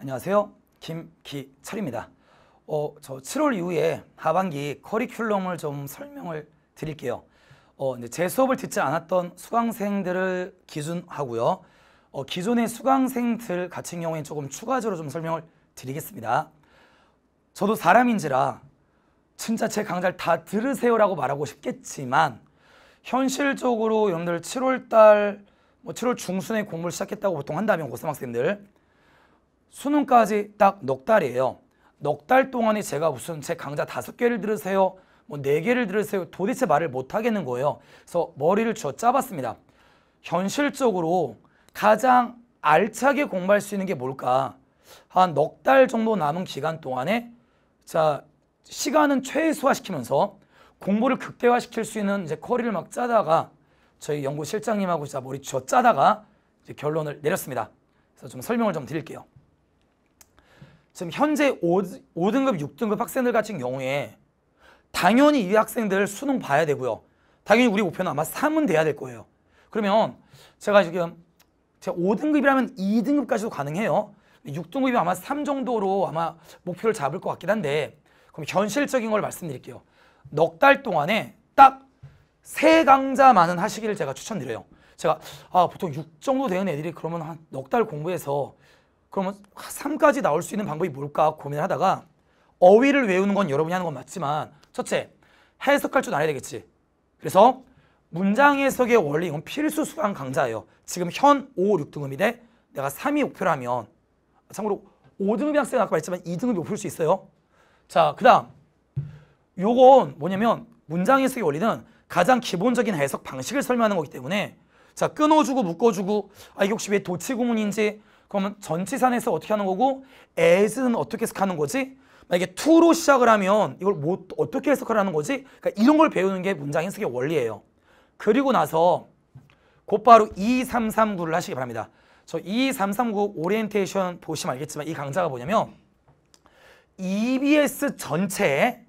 안녕하세요. 김기철입니다. 어, 저 7월 이후에 하반기 커리큘럼을 좀 설명을 드릴게요. 어, 이제 제 수업을 듣지 않았던 수강생들을 기준하고요. 어, 기존의 수강생들 같은 경우에 조금 추가적으로 좀 설명을 드리겠습니다. 저도 사람인지라 진짜 제 강좌를 다 들으세요라고 말하고 싶겠지만 현실적으로 여러분들 7월달 뭐 7월 중순에 공부를 시작했다고 보통 한다면 고삼학생들 수능까지 딱 넉 달이에요. 넉 달 동안에 제가 무슨 제 강좌 다섯 개를 들으세요. 뭐 네 개를 들으세요. 도대체 말을 못 하겠는 거예요. 그래서 머리를 쥐어 짜봤습니다. 현실적으로 가장 알차게 공부할 수 있는 게 뭘까? 한 넉 달 정도 남은 기간 동안에 자 시간은 최소화시키면서 공부를 극대화시킬 수 있는 이제 커리를 막 짜다가 저희 연구 실장님하고 자 머리 쥐어 짜다가 결론을 내렸습니다. 그래서 좀 설명을 좀 드릴게요. 지금 현재 5, 5등급, 6등급 학생들 같은 경우에 당연히 이 학생들 수능 봐야 되고요. 당연히 우리 목표는 아마 3은 돼야 될 거예요. 그러면 제가 지금 제가 5등급이라면 2등급까지도 가능해요. 6등급이 아마 3 정도로 아마 목표를 잡을 것 같긴 한데 그럼 현실적인 걸 말씀드릴게요. 넉 달 동안에 딱3 강좌만은 하시기를 제가 추천드려요. 제가 아 보통 6 정도 되는 애들이 그러면 한 넉 달 공부해서 그러면 3까지 나올 수 있는 방법이 뭘까 고민하다가 어휘를 외우는 건 여러분이 하는 건 맞지만 첫째, 해석할 줄 알아야 되겠지. 그래서 문장 해석의 원리 이건 필수 수강 강좌예요. 지금 현 5, 6등급인데 내가 3위 목표를 하면 아, 참고로 5등급의 학생 은 아까 말했지만 2등급이 높을 수 있어요. 자, 그 다음 요건 뭐냐면 문장 해석의 원리는 가장 기본적인 해석 방식을 설명하는 거기 때문에 자, 끊어주고 묶어주고 아 이게 혹시 왜 도치 구문인지 그러면 전치산에서 어떻게 하는 거고 as는 어떻게 해석하는 거지? 만약에 to로 시작을 하면 이걸 뭐 어떻게 해석하라는 거지? 그러니까 이런 걸 배우는 게 문장 해석의 원리예요. 그리고 나서 곧바로 2339를 하시기 바랍니다. 저 2339 오리엔테이션 보시면 알겠지만 이 강좌가 뭐냐면 EBS 전체에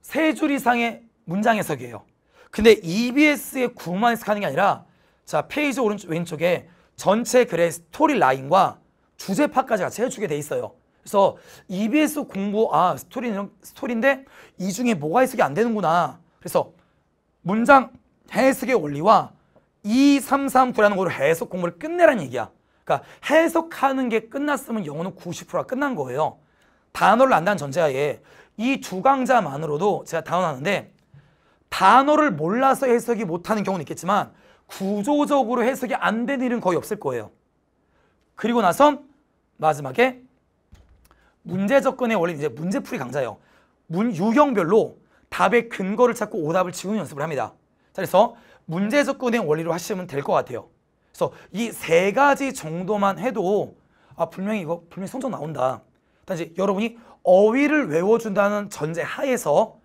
세 줄 이상의 문장 해석이에요. 근데 EBS의 구만 해석하는 게 아니라 자 페이지 오른쪽 왼쪽에 전체 글의 스토리 라인과 주제파까지 같이 해주게 돼 있어요. 그래서 EBS 공부, 아, 스토리는, 스토리인데 이 중에 뭐가 해석이 안 되는구나. 그래서 문장 해석의 원리와 2, 3, 3, 9라는 거로 해석 공부를 끝내라는 얘기야. 그러니까 해석하는 게 끝났으면 영어는 90%가 끝난 거예요. 단어를 안다는 전제하에 이 두강좌만으로도 제가 단언하는데 단어를 몰라서 해석이 못하는 경우는 있겠지만 구조적으로 해석이 안 된 일은 거의 없을 거예요. 그리고 나선 마지막에 문제 접근의 원리 이제 문제풀이 강좌예요 문, 유형별로 답의 근거를 찾고 오답을 지우는 연습을 합니다. 자, 그래서 문제 접근의 원리로 하시면 될 것 같아요. 그래서 이 세 가지 정도만 해도 아 분명히 이거 분명히 성적 나온다. 단지 여러분이 어휘를 외워준다는 전제 하에서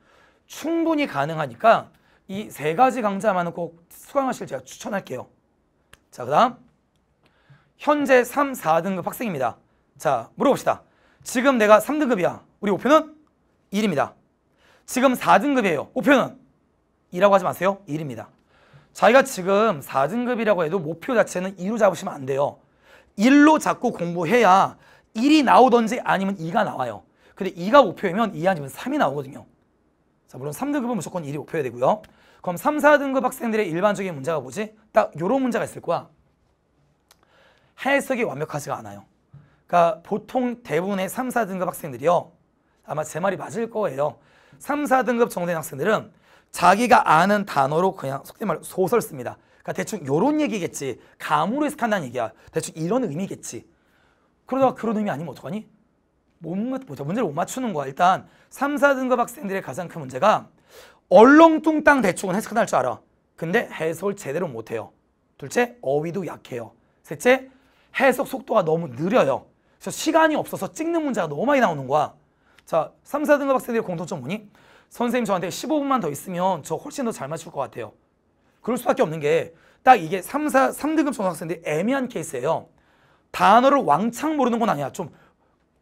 충분히 가능하니까 이세 가지 강좌만은 꼭 수강하실 제가 추천할게요. 자, 그 다음 현재 3, 4등급 학생입니다. 자, 물어봅시다. 지금 내가 3등급이야. 우리 목표는 1입니다. 지금 4등급이에요. 목표는 2라고 하지 마세요. 1입니다. 자기가 지금 4등급이라고 해도 목표 자체는 2로 잡으시면 안 돼요. 1로 잡고 공부해야 1이 나오든지 아니면 2가 나와요. 근데 2가 목표이면 2 아니면 3이 나오거든요. 자, 물론 3등급은 무조건 1이 목표여야 되고요. 그럼 3, 4등급 학생들의 일반적인 문제가 뭐지? 딱 요런 문제가 있을 거야. 해석이 완벽하지가 않아요. 그러니까 보통 대부분의 3, 4등급 학생들이요. 아마 제 말이 맞을 거예요. 3, 4등급 정도인 학생들은 자기가 아는 단어로 그냥 속된 말로 소설 씁니다. 그러니까 대충 요런 얘기겠지. 감으로 해석한다는 얘기야. 대충 이런 의미겠지. 그러다가 그런 의미 아니면 어떡하니? 문제를 못 맞추는 거야. 일단 3, 4등급 학생들의 가장 큰 문제가 얼렁뚱땅 대충은 해석할 줄 알아. 근데 해석을 제대로 못해요. 둘째, 어휘도 약해요. 셋째, 해석 속도가 너무 느려요. 그래서 시간이 없어서 찍는 문제가 너무 많이 나오는 거야. 자, 3, 4등급 학생들의 공통점 뭐니 선생님 저한테 15분만 더 있으면 저 훨씬 더 잘 맞출 것 같아요. 그럴 수밖에 없는 게 딱 이게 3, 4, 3등급 전학생들이 애매한 케이스예요. 단어를 왕창 모르는 건 아니야. 좀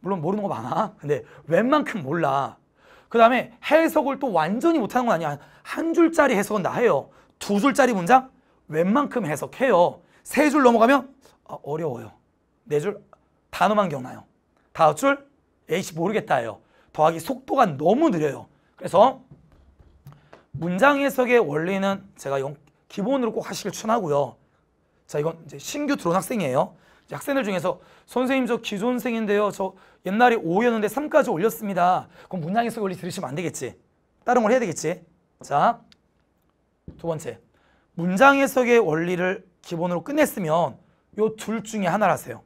물론 모르는 거 많아. 근데 웬만큼 몰라. 그 다음에 해석을 또 완전히 못하는 건 아니야. 한 줄짜리 해석은 다 해요. 두 줄짜리 문장? 웬만큼 해석해요. 세 줄 넘어가면 아, 어려워요. 네 줄 단어만 기억나요. 다섯 줄 에이씨 모르겠다 해요. 더하기 속도가 너무 느려요. 그래서 문장 해석의 원리는 제가 기본으로 꼭 하시길 추천하고요. 자 이건 이제 신규 들어온 학생이에요. 학생들 중에서 선생님 저 기존생인데요. 저 옛날에 5였는데 3까지 올렸습니다. 그럼 문항에서 원리 들으시면 안 되겠지. 다른 걸 해야 되겠지. 자, 두 번째. 문장 해석의 원리를 기본으로 끝냈으면 요 둘 중에 하나라세요.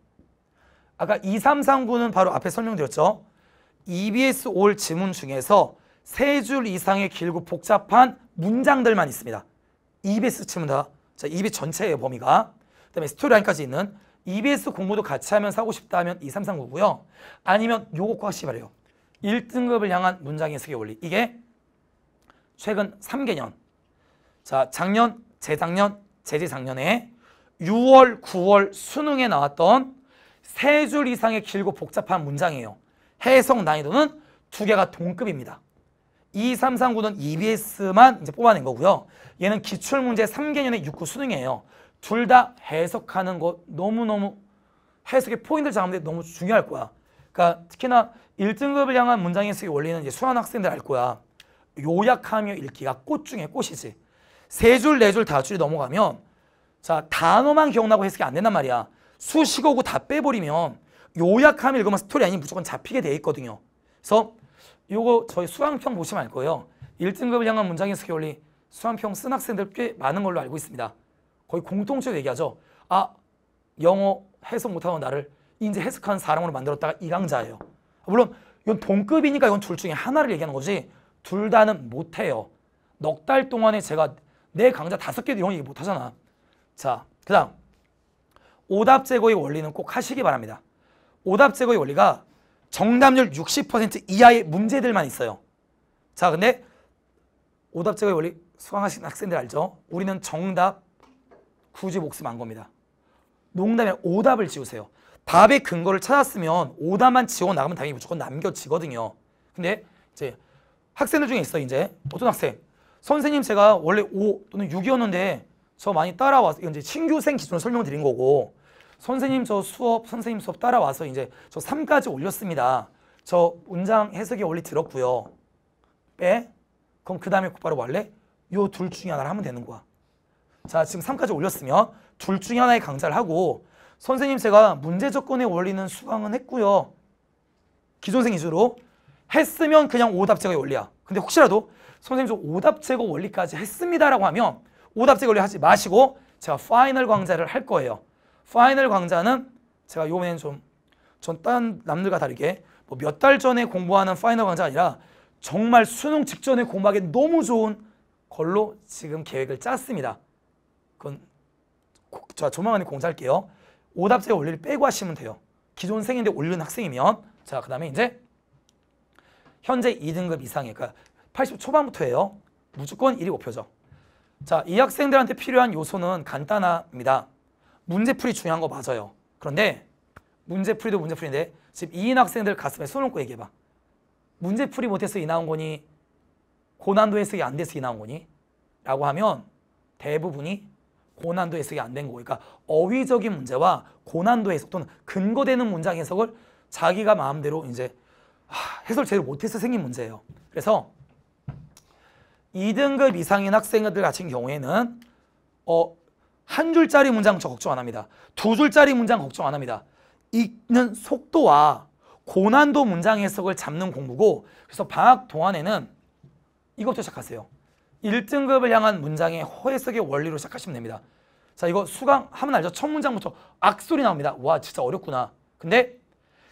아까 2, 3, 3구는 바로 앞에 설명드렸죠. EBS 올 지문 중에서 세 줄 이상의 길고 복잡한 문장들만 있습니다. EBS 지문 다. 자, EBS 전체의 범위가. 그 다음에 스토리라인까지 있는 EBS 공모도 같이 하면서 하고 싶다 하면 2339고요. 아니면 요거 확실해요. 1등급을 향한 문장 해석의 원리. 이게 최근 3개년. 자, 작년, 재작년, 재재작년에 6월, 9월 수능에 나왔던 세 줄 이상의 길고 복잡한 문장이에요. 해석 난이도는 두 개가 동급입니다. 2339는 EBS만 이제 뽑아낸 거고요. 얘는 기출문제 3개년의 6구 수능이에요. 둘 다 해석하는 거 너무너무 해석의 포인트를 잡는데 너무 중요할 거야. 그러니까 특히나 1등급을 향한 문장 해석의 원리는 이제 수한 학생들 알 거야. 요약하며 읽기가 꽃 중에 꽃이지. 세 줄, 네 줄, 다 줄이 넘어가면 자 단어만 기억나고 해석이 안 된단 말이야. 수식어고 다 빼버리면 요약하며 읽으면 스토리 아닌 무조건 잡히게 돼 있거든요. 그래서 요거 저희 수강평 보시면 알 거예요. 1등급을 향한 문장의 스케 원리 수강평 쓴 학생들 꽤 많은 걸로 알고 있습니다. 거의 공통적으로 얘기하죠. 아, 영어 해석 못하는 나를 이제 해석하는 사람으로 만들었다가 이 강자예요. 물론 이건 동급이니까 이건 둘 중에 하나를 얘기하는 거지 둘 다는 못해요. 넉 달 동안에 제가 내 네 강좌 다섯 개도 영어 얘기 못하잖아. 자, 그 다음 오답 제거의 원리는 꼭 하시기 바랍니다. 오답 제거의 원리가 정답률 60% 이하의 문제들만 있어요. 자, 근데 오답제가 원래 수강하신 학생들 알죠? 우리는 정답 굳이 목숨 안 겁니다. 농담에 오답을 지우세요. 답의 근거를 찾았으면 오답만 지워 나가면 당연히 무조건 남겨지거든요. 근데 이제 학생들 중에 있어 이제 어떤 학생 선생님 제가 원래 5 또는 6이었는데 저 많이 따라와서 이제 신규생 기준으로 설명드린 거고 선생님 저 수업 선생님 수업 따라와서 이제 저 3까지 올렸습니다. 저 문장 해석에 원리 들었고요. 빼. 그럼 그 다음에 곧바로 원래 요 둘 중에 하나를 하면 되는 거야. 자 지금 3까지 올렸으면 둘 중에 하나의 강좌를 하고 선생님 제가 문제 조건에 원리는 수강은 했고요. 기존생 위주로 했으면 그냥 오답 제거 원리야. 근데 혹시라도 선생님 저 오답 제거 원리까지 했습니다라고 하면 오답 제거 원리 하지 마시고 제가 파이널 강좌를 할 거예요. 파이널 강좌는 제가 요번엔 좀전딴 남들과 다르게 뭐 몇 달 전에 공부하는 파이널 강좌가 아니라 정말 수능 직전에 공부하기 너무 좋은 걸로 지금 계획을 짰습니다. 그건 자 조만간에 공지할게요. 오답제 원리를 빼고 하시면 돼요. 기존 생인데 올리는 학생이면 자 그다음에 이제 현재 2등급 이상이니까 그러니까 80 초반부터예요. 무조건 1이 목표죠. 자, 이 학생들한테 필요한 요소는 간단합니다. 문제풀이 중요한 거 맞아요. 그런데 문제풀이도 문제풀인데 지금 이인 학생들 가슴에 손 얹고 얘기해봐. 문제풀이 못해서 이 나온 거니 고난도 해석이 안 돼서 이 나온 거니 라고 하면 대부분이 고난도 해석이 안 된거 그러니까 어휘적인 문제와 고난도 해석 또는 근거되는 문장 해석을 자기가 마음대로 이제 아, 해설 제대로 못해서 생긴 문제예요. 그래서 2등급 이상인 학생들 같은 경우에는 어, 한 줄짜리 문장 저 걱정 안 합니다. 두 줄짜리 문장 걱정 안 합니다. 읽는 속도와 고난도 문장 해석을 잡는 공부고 그래서 방학 동안에는 이것도 시작하세요. 1등급을 향한 문장의 허해석의 원리로 시작하시면 됩니다. 자 이거 수강하면 알죠? 첫 문장부터 악소리 나옵니다. 와 진짜 어렵구나. 근데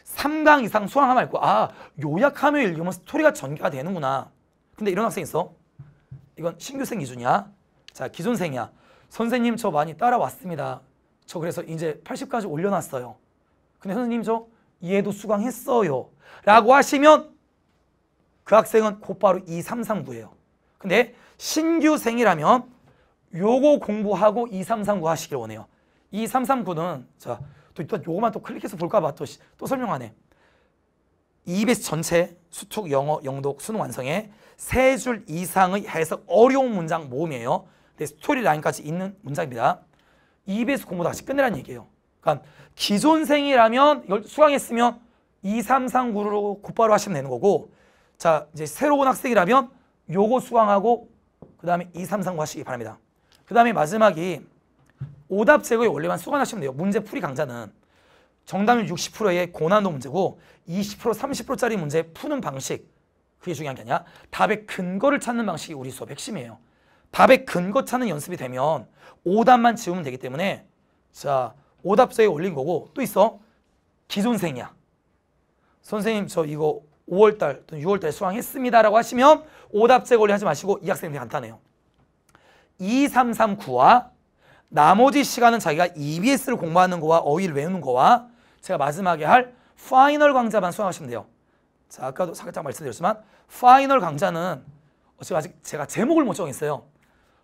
3강 이상 수강하면 알고 아 요약하며 읽으면 스토리가 전개가 되는구나. 근데 이런 학생 있어? 이건 신규생 기준이야. 자 기존생이야. 선생님 저 많이 따라왔습니다. 저 그래서 이제 80까지 올려놨어요. 근데 선생님 저이도 수강했어요. 라고 하시면 그 학생은 곧바로 2, 3, 3구예요. 근데 신규생이라면 요거 공부하고 2, 3, 3구 하시길 원해요. 2, 3, 3구는 자, 또, 또 요거만 또 클릭해서 볼까 봐또 또 설명하네. EBS 전체 수툭 영어 영독 수능 완성에 세 줄 이상의 해석 어려운 문장 모음이에요. 내 스토리 라인까지 있는 문장입니다. 2배수 공부 다시 끝내라는 얘기예요. 그러니까 기존 생이라면 이걸 수강했으면 2, 3, 3, 9로 곧바로 하시면 되는 거고 자 이제 새로운 학생이라면 요거 수강하고 그 다음에 2, 3, 3, 9 하시기 바랍니다. 그 다음에 마지막이 오답 제거의 원리만 수강하시면 돼요. 문제 풀이 강좌는 정답률 60%의 고난도 문제고 20% 30%짜리 문제 푸는 방식 그게 중요한 게 아니라 답의 근거를 찾는 방식이 우리 수업 핵심이에요. 답에 근거 찾는 연습이 되면 오답만 지우면 되기 때문에 자 오답서에 올린 거고 또 있어 기존생이야 선생님 저 이거 5월달 또는 6월달 수강했습니다라고 하시면 오답 제거를 하지 마시고 이 학생 되게 간단해요 2339와 나머지 시간은 자기가 EBS를 공부하는 거와 어휘를 외우는 거와 제가 마지막에 할 파이널 강좌만 수강하시면 돼요 자 아까도 살짝 말씀드렸지만 파이널 강좌는 지금 아직 제가 제목을 못 정했어요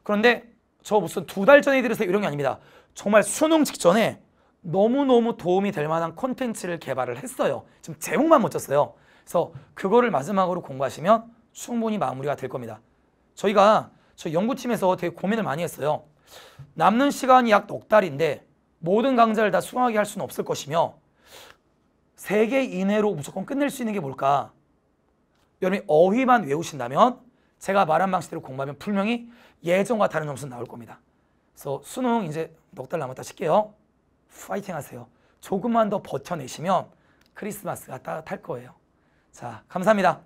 그런데 저 무슨 두 달 전에 들어서 이런 게 아닙니다. 정말 수능 직전에 너무너무 도움이 될 만한 콘텐츠를 개발을 했어요. 지금 제목만 못 쳤어요. 그래서 그거를 마지막으로 공부하시면 충분히 마무리가 될 겁니다. 저희가 저 연구팀에서 되게 고민을 많이 했어요. 남는 시간이 약 넉 달인데 모든 강좌를 다 수강하게 할 수는 없을 것이며 세 개 이내로 무조건 끝낼 수 있는 게 뭘까? 여러분이 어휘만 외우신다면 제가 말한 방식대로 공부하면 분명히 예전과 다른 점수 나올 겁니다. 그래서 수능 이제 넉달 남았다 칠게요. 파이팅 하세요. 조금만 더 버텨내시면 크리스마스가 따뜻할 거예요. 자, 감사합니다.